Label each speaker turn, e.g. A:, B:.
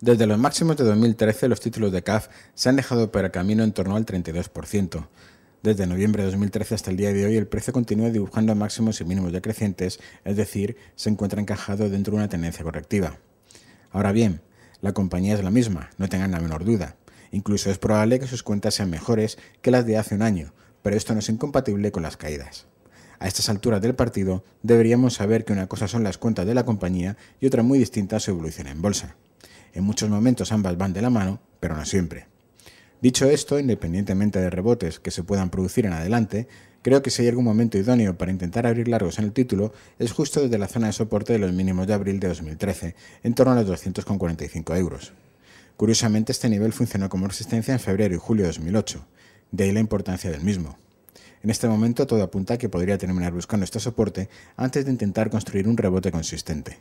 A: Desde los máximos de 2013, los títulos de CAF se han dejado para camino en torno al 32%. Desde noviembre de 2013 hasta el día de hoy, el precio continúa dibujando máximos y mínimos decrecientes, es decir, se encuentra encajado dentro de una tendencia correctiva. Ahora bien, la compañía es la misma, no tengan la menor duda. Incluso es probable que sus cuentas sean mejores que las de hace un año, pero esto no es incompatible con las caídas. A estas alturas del partido, deberíamos saber que una cosa son las cuentas de la compañía y otra muy distinta su evolución en bolsa. En muchos momentos ambas van de la mano, pero no siempre. Dicho esto, independientemente de rebotes que se puedan producir en adelante, creo que si hay algún momento idóneo para intentar abrir largos en el título, es justo desde la zona de soporte de los mínimos de abril de 2013, en torno a los 245 euros. Curiosamente, este nivel funcionó como resistencia en febrero y julio de 2008, de ahí la importancia del mismo. En este momento todo apunta a que podría terminar buscando este soporte antes de intentar construir un rebote consistente.